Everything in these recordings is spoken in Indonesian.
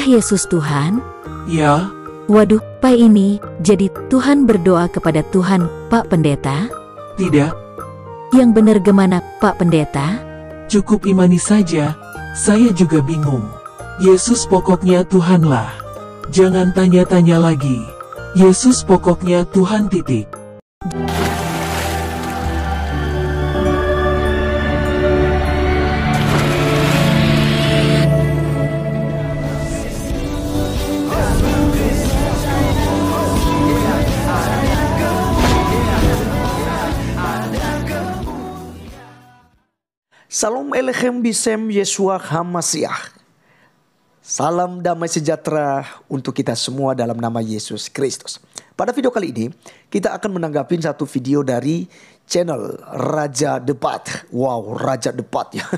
Apakah Yesus Tuhan? Ya. Waduh, Pak ini, jadi Tuhan berdoa kepada Tuhan, Pak Pendeta? Tidak. Yang benar gimana, Pak Pendeta? Cukup imani saja, saya juga bingung. Yesus pokoknya Tuhanlah. Jangan tanya-tanya lagi. Yesus pokoknya Tuhan titik. Salam elehem Bisem Yeshua Hamasiah. Salam damai sejahtera untuk kita semua dalam nama Yesus Kristus. Pada video kali ini, kita akan menanggapi satu video dari channel Raja Debat. Wow, Raja Debat ya.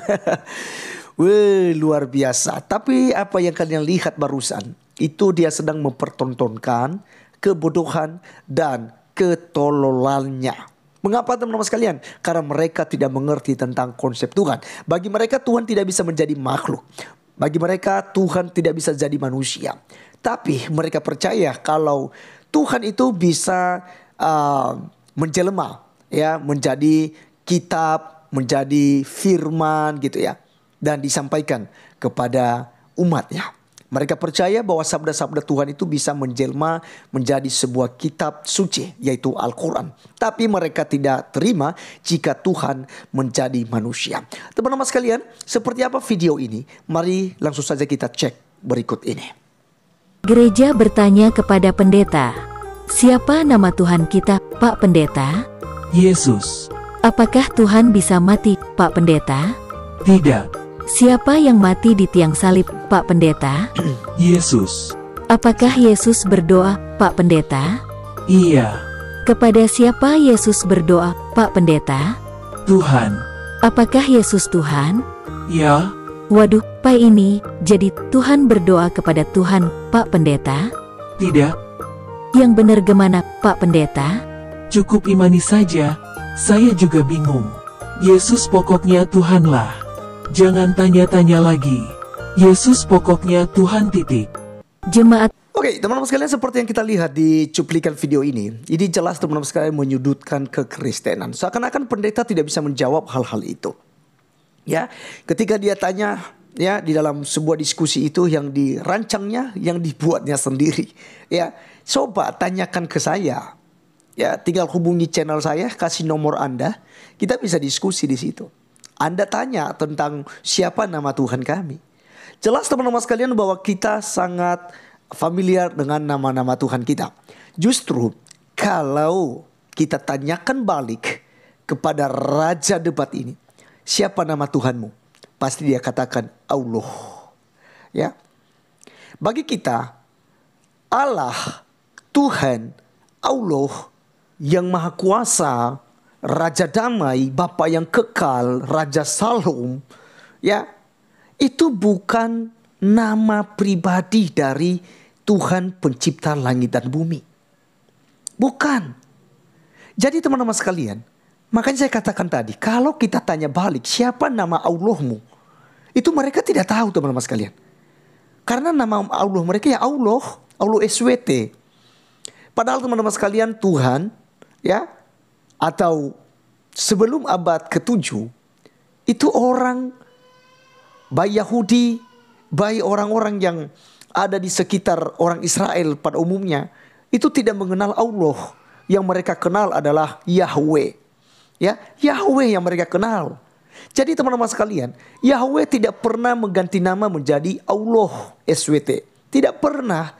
Wih, luar biasa. Tapi apa yang kalian lihat barusan, itu dia sedang mempertontonkan kebodohan dan ketololannya. Mengapa teman-teman sekalian? Karena mereka tidak mengerti tentang konsep Tuhan. Bagi mereka Tuhan tidak bisa menjadi makhluk. Bagi mereka Tuhan tidak bisa jadi manusia. Tapi mereka percaya kalau Tuhan itu bisa uh, menjelma ya, menjadi kitab, menjadi firman gitu ya dan disampaikan kepada umatnya. Mereka percaya bahwa sabda-sabda Tuhan itu bisa menjelma menjadi sebuah kitab suci yaitu Al-Quran. Tapi mereka tidak terima jika Tuhan menjadi manusia. Teman-teman sekalian, seperti apa video ini? Mari langsung saja kita cek berikut ini. Gereja bertanya kepada pendeta, Siapa nama Tuhan kita, Pak Pendeta? Yesus. Apakah Tuhan bisa mati, Pak Pendeta? Tidak. Siapa yang mati di tiang salib, Pak Pendeta? Yesus. Apakah Yesus berdoa, Pak Pendeta? Iya. Kepada siapa Yesus berdoa, Pak Pendeta? Tuhan. Apakah Yesus Tuhan? Ya. Waduh, Pak ini, jadi Tuhan berdoa kepada Tuhan, Pak Pendeta? Tidak. Yang benar gimana, Pak Pendeta? Cukup imani saja, saya juga bingung. Yesus pokoknya Tuhanlah. Jangan tanya-tanya lagi. Yesus pokoknya Tuhan titik. Jemaat Oke, okay, teman-teman sekalian seperti yang kita lihat di cuplikan video ini, ini jelas teman-teman sekalian menyudutkan kekristenan. Seakan-akan pendeta tidak bisa menjawab hal-hal itu. Ya, ketika dia tanya ya di dalam sebuah diskusi itu yang dirancangnya, yang dibuatnya sendiri. Ya, coba tanyakan ke saya. Ya, tinggal hubungi channel saya, kasih nomor Anda, kita bisa diskusi di situ. Anda tanya tentang siapa nama Tuhan kami. Jelas teman-teman sekalian bahwa kita sangat familiar dengan nama-nama Tuhan kita. Justru kalau kita tanyakan balik kepada raja debat ini, siapa nama Tuhanmu? Pasti dia katakan Allah. Ya. Bagi kita Allah, Tuhan, Allah yang maha kuasa Raja Damai, Bapak yang kekal, Raja Salom, ya itu bukan nama pribadi dari Tuhan pencipta langit dan bumi. Bukan. Jadi teman-teman sekalian, makanya saya katakan tadi, kalau kita tanya balik siapa nama Allahmu, itu mereka tidak tahu teman-teman sekalian. Karena nama Allah mereka ya Allah, Allah SWT. Padahal teman-teman sekalian Tuhan ya atau sebelum abad ke-7 itu orang baik Yahudi, baik orang-orang yang ada di sekitar orang Israel pada umumnya itu tidak mengenal Allah. Yang mereka kenal adalah Yahweh. Ya, Yahweh yang mereka kenal. Jadi teman-teman sekalian, Yahweh tidak pernah mengganti nama menjadi Allah SWT. Tidak pernah.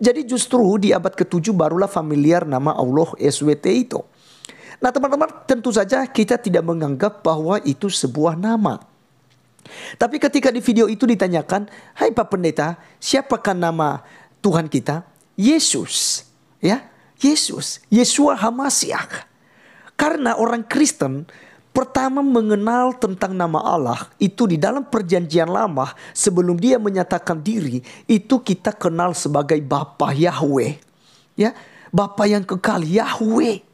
Jadi justru di abad ke-7 barulah familiar nama Allah SWT itu. Nah teman-teman tentu saja kita tidak menganggap bahwa itu sebuah nama. Tapi ketika di video itu ditanyakan, Hai Pak Pendeta, siapakah nama Tuhan kita? Yesus. Ya, Yesus. Yesua Hamasiah Karena orang Kristen pertama mengenal tentang nama Allah itu di dalam perjanjian lama sebelum dia menyatakan diri itu kita kenal sebagai Bapa Yahweh. Ya, Bapa yang kekal Yahweh.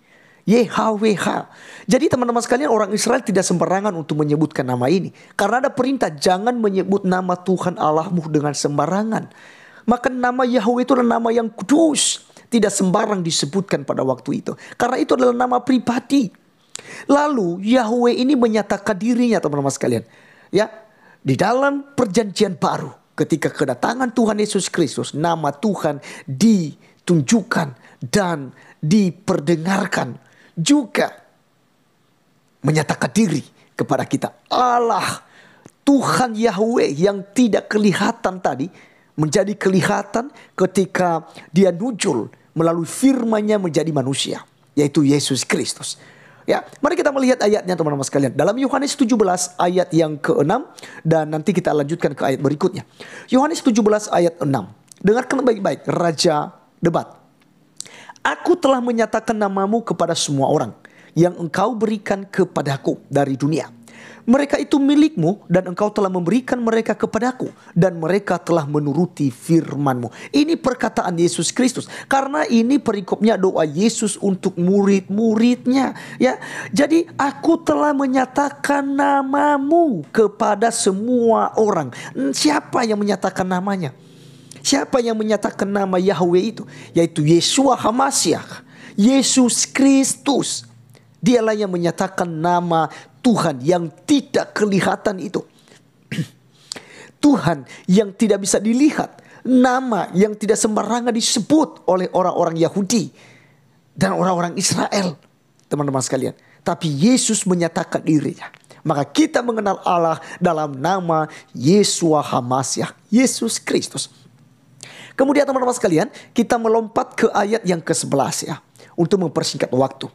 YHWH. Jadi teman-teman sekalian orang Israel tidak sembarangan untuk menyebutkan nama ini. Karena ada perintah jangan menyebut nama Tuhan Allahmu dengan sembarangan. Maka nama Yahweh itu adalah nama yang kudus. Tidak sembarang disebutkan pada waktu itu. Karena itu adalah nama pribadi. Lalu Yahweh ini menyatakan dirinya teman-teman sekalian. Ya, di dalam perjanjian baru ketika kedatangan Tuhan Yesus Kristus nama Tuhan ditunjukkan dan diperdengarkan juga menyatakan diri kepada kita. Allah Tuhan Yahweh yang tidak kelihatan tadi menjadi kelihatan ketika dia nujul melalui firman-Nya menjadi manusia yaitu Yesus Kristus. Ya, mari kita melihat ayatnya teman-teman sekalian. Dalam Yohanes 17 ayat yang ke-6 dan nanti kita lanjutkan ke ayat berikutnya. Yohanes 17 ayat 6. Dengarkan baik-baik raja debat. Aku telah menyatakan namamu kepada semua orang yang engkau berikan kepadaku dari dunia. Mereka itu milikmu dan engkau telah memberikan mereka kepadaku dan mereka telah menuruti firmanmu. Ini perkataan Yesus Kristus. Karena ini perikopnya doa Yesus untuk murid-muridnya. Ya, Jadi aku telah menyatakan namamu kepada semua orang. Siapa yang menyatakan namanya? Siapa yang menyatakan nama Yahweh itu? Yaitu Yesua Hamasyah. Yesus Kristus. Dialah yang menyatakan nama Tuhan yang tidak kelihatan itu. Tuhan yang tidak bisa dilihat. Nama yang tidak sembarangan disebut oleh orang-orang Yahudi dan orang-orang Israel. Teman-teman sekalian. Tapi Yesus menyatakan dirinya. Maka kita mengenal Allah dalam nama Yesua Hamasyah, Yesus Kristus. Kemudian teman-teman sekalian, kita melompat ke ayat yang ke-11 ya untuk mempersingkat waktu.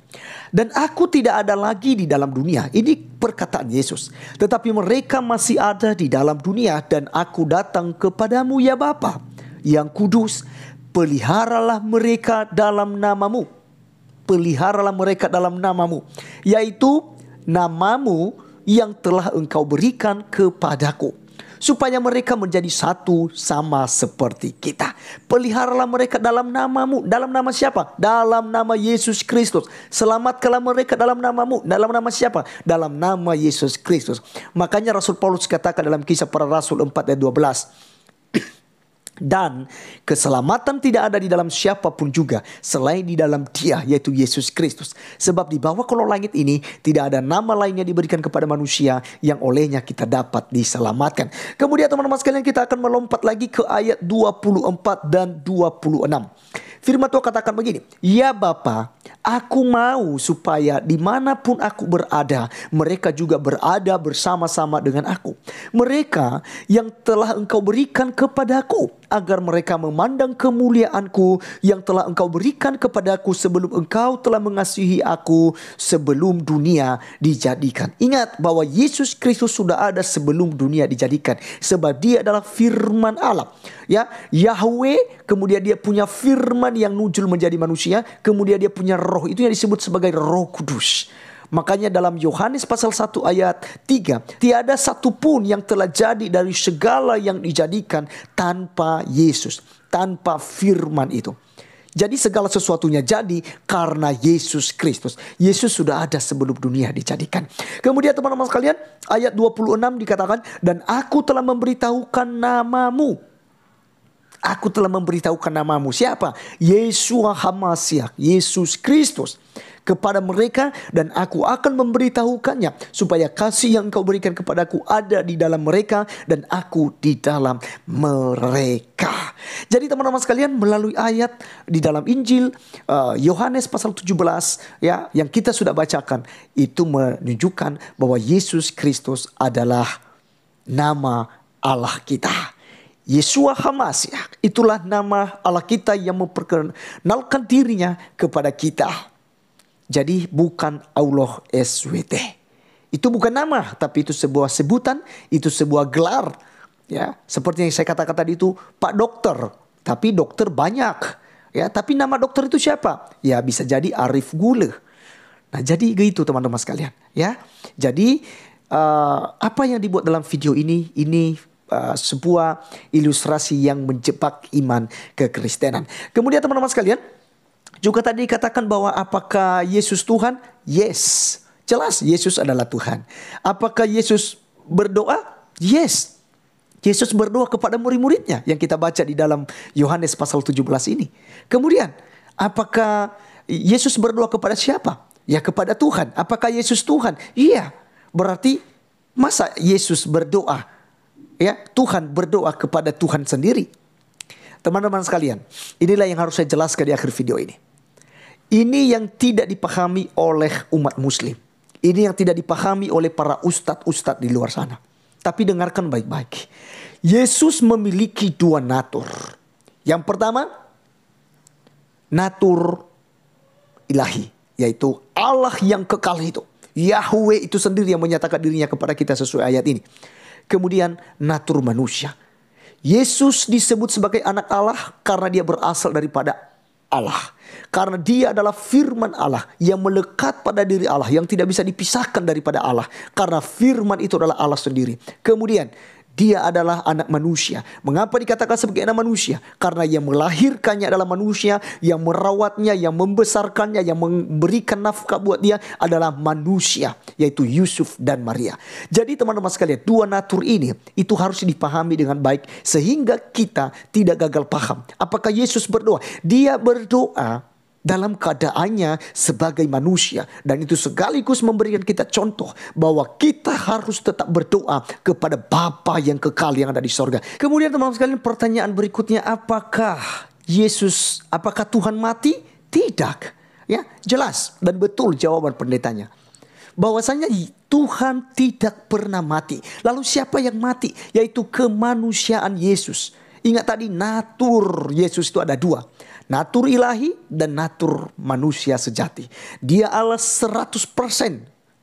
Dan aku tidak ada lagi di dalam dunia. Ini perkataan Yesus. Tetapi mereka masih ada di dalam dunia dan aku datang kepadamu ya Bapa yang kudus. Peliharalah mereka dalam namamu. Peliharalah mereka dalam namamu. Yaitu namamu yang telah engkau berikan kepadaku supaya mereka menjadi satu sama seperti kita. Peliharalah mereka dalam namamu. Dalam nama siapa? Dalam nama Yesus Kristus. Selamatkanlah mereka dalam namamu. Dalam nama siapa? Dalam nama Yesus Kristus. Makanya Rasul Paulus katakan dalam kisah para Rasul 4 ayat 12 dan keselamatan tidak ada di dalam siapapun juga selain di dalam Dia yaitu Yesus Kristus. Sebab di bawah kolong langit ini tidak ada nama lainnya diberikan kepada manusia yang olehnya kita dapat diselamatkan. Kemudian teman-teman sekalian kita akan melompat lagi ke ayat 24 dan 26. Firman Tuhan katakan begini, Ya Bapa, aku mau supaya dimanapun aku berada, mereka juga berada bersama-sama dengan aku. Mereka yang telah engkau berikan kepadaku agar mereka memandang kemuliaanku yang telah engkau berikan kepadaku sebelum engkau telah mengasihi aku sebelum dunia dijadikan. Ingat bahwa Yesus Kristus sudah ada sebelum dunia dijadikan sebab dia adalah firman Allah. Ya, Yahweh kemudian dia punya firman yang nujul menjadi manusia, kemudian dia punya roh itu yang disebut sebagai Roh Kudus. Makanya dalam Yohanes pasal 1 ayat 3, tiada satu pun yang telah jadi dari segala yang dijadikan tanpa Yesus, tanpa firman itu. Jadi segala sesuatunya jadi karena Yesus Kristus. Yesus sudah ada sebelum dunia dijadikan. Kemudian teman-teman sekalian, ayat 26 dikatakan, Dan aku telah memberitahukan namamu Aku telah memberitahukan namamu. Siapa? Yesua Hamasiah, Yesus Kristus. Kepada mereka dan aku akan memberitahukannya. Supaya kasih yang kau berikan kepadaku ada di dalam mereka dan aku di dalam mereka. Jadi teman-teman sekalian melalui ayat di dalam Injil eh, Yohanes uh, pasal 17 ya yang kita sudah bacakan itu menunjukkan bahwa Yesus Kristus adalah nama Allah kita. Yesua Hamasiah. Ya. Itulah nama Allah kita yang memperkenalkan dirinya kepada kita. Jadi bukan Allah SWT. Itu bukan nama, tapi itu sebuah sebutan, itu sebuah gelar. Ya, seperti yang saya katakan tadi itu Pak Dokter, tapi dokter banyak. Ya, tapi nama dokter itu siapa? Ya bisa jadi Arif Gule. Nah, jadi gitu teman-teman sekalian, ya. Jadi uh, apa yang dibuat dalam video ini ini Uh, sebuah ilustrasi yang menjebak iman kekristenan. Kemudian teman-teman sekalian, juga tadi dikatakan bahwa apakah Yesus Tuhan? Yes. Jelas Yesus adalah Tuhan. Apakah Yesus berdoa? Yes, Yesus berdoa kepada murid-muridnya yang kita baca di dalam Yohanes pasal 17 ini. Kemudian, apakah Yesus berdoa kepada siapa? Ya kepada Tuhan. Apakah Yesus Tuhan? Iya. Berarti masa Yesus berdoa ya Tuhan berdoa kepada Tuhan sendiri. Teman-teman sekalian, inilah yang harus saya jelaskan di akhir video ini. Ini yang tidak dipahami oleh umat muslim. Ini yang tidak dipahami oleh para ustadz-ustadz di luar sana. Tapi dengarkan baik-baik. Yesus memiliki dua natur. Yang pertama, natur ilahi. Yaitu Allah yang kekal itu. Yahweh itu sendiri yang menyatakan dirinya kepada kita sesuai ayat ini kemudian natur manusia. Yesus disebut sebagai anak Allah karena dia berasal daripada Allah. Karena dia adalah firman Allah yang melekat pada diri Allah, yang tidak bisa dipisahkan daripada Allah. Karena firman itu adalah Allah sendiri. Kemudian dia adalah anak manusia. Mengapa dikatakan sebagai anak manusia? Karena yang melahirkannya adalah manusia, yang merawatnya, yang membesarkannya, yang memberikan nafkah buat dia adalah manusia, yaitu Yusuf dan Maria. Jadi teman-teman sekalian, dua natur ini itu harus dipahami dengan baik sehingga kita tidak gagal paham. Apakah Yesus berdoa? Dia berdoa dalam keadaannya sebagai manusia. Dan itu sekaligus memberikan kita contoh bahwa kita harus tetap berdoa kepada Bapa yang kekal yang ada di sorga. Kemudian teman-teman sekalian pertanyaan berikutnya apakah Yesus, apakah Tuhan mati? Tidak. Ya, jelas dan betul jawaban pendetanya bahwasanya Tuhan tidak pernah mati. Lalu siapa yang mati? Yaitu kemanusiaan Yesus. Ingat tadi natur Yesus itu ada dua. Natur ilahi dan natur manusia sejati. Dia Allah 100%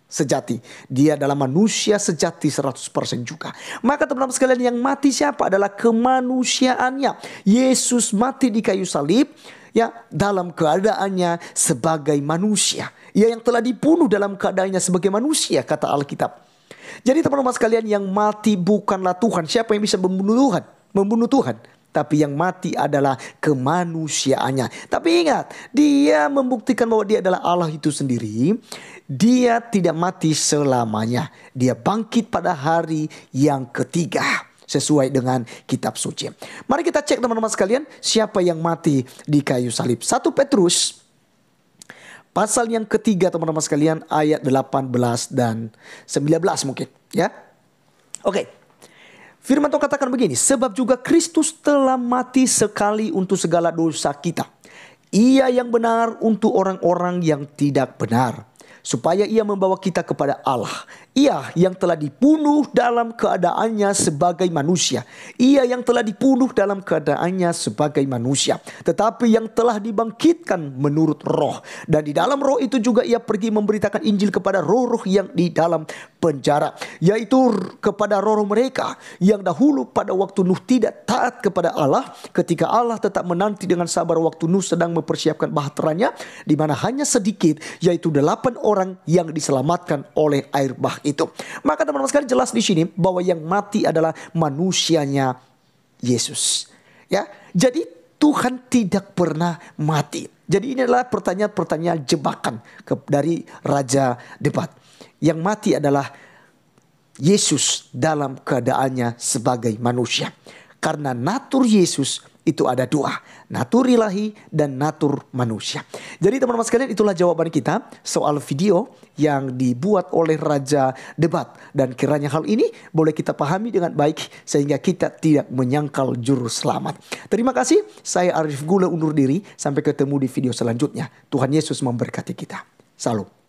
sejati. Dia adalah manusia sejati 100% juga. Maka teman-teman sekalian yang mati siapa adalah kemanusiaannya. Yesus mati di kayu salib ya dalam keadaannya sebagai manusia. Ia yang telah dibunuh dalam keadaannya sebagai manusia kata Alkitab. Jadi teman-teman sekalian yang mati bukanlah Tuhan. Siapa yang bisa membunuh Tuhan? Membunuh Tuhan tapi yang mati adalah kemanusiaannya. Tapi ingat, dia membuktikan bahwa dia adalah Allah itu sendiri. Dia tidak mati selamanya. Dia bangkit pada hari yang ketiga sesuai dengan kitab suci. Mari kita cek teman-teman sekalian siapa yang mati di kayu salib. Satu Petrus pasal yang ketiga teman-teman sekalian ayat 18 dan 19 mungkin ya. Oke. Okay. Firman Tuhan katakan begini, sebab juga Kristus telah mati sekali untuk segala dosa kita. Ia yang benar untuk orang-orang yang tidak benar, supaya ia membawa kita kepada Allah ia yang telah dibunuh dalam keadaannya sebagai manusia. Ia yang telah dibunuh dalam keadaannya sebagai manusia. Tetapi yang telah dibangkitkan menurut roh. Dan di dalam roh itu juga ia pergi memberitakan Injil kepada roh-roh yang di dalam penjara. Yaitu kepada roh-roh mereka yang dahulu pada waktu Nuh tidak taat kepada Allah. Ketika Allah tetap menanti dengan sabar waktu Nuh sedang mempersiapkan bahteranya. di mana hanya sedikit yaitu delapan orang yang diselamatkan oleh air bah itu. Maka teman-teman sekali jelas di sini bahwa yang mati adalah manusianya Yesus. Ya, jadi Tuhan tidak pernah mati. Jadi ini adalah pertanyaan-pertanyaan jebakan ke, dari raja debat. Yang mati adalah Yesus dalam keadaannya sebagai manusia. Karena natur Yesus itu ada dua, natur ilahi dan natur manusia. Jadi teman-teman sekalian itulah jawaban kita soal video yang dibuat oleh Raja Debat. Dan kiranya hal ini boleh kita pahami dengan baik sehingga kita tidak menyangkal juru selamat. Terima kasih, saya Arif Gula undur diri. Sampai ketemu di video selanjutnya. Tuhan Yesus memberkati kita. Salam.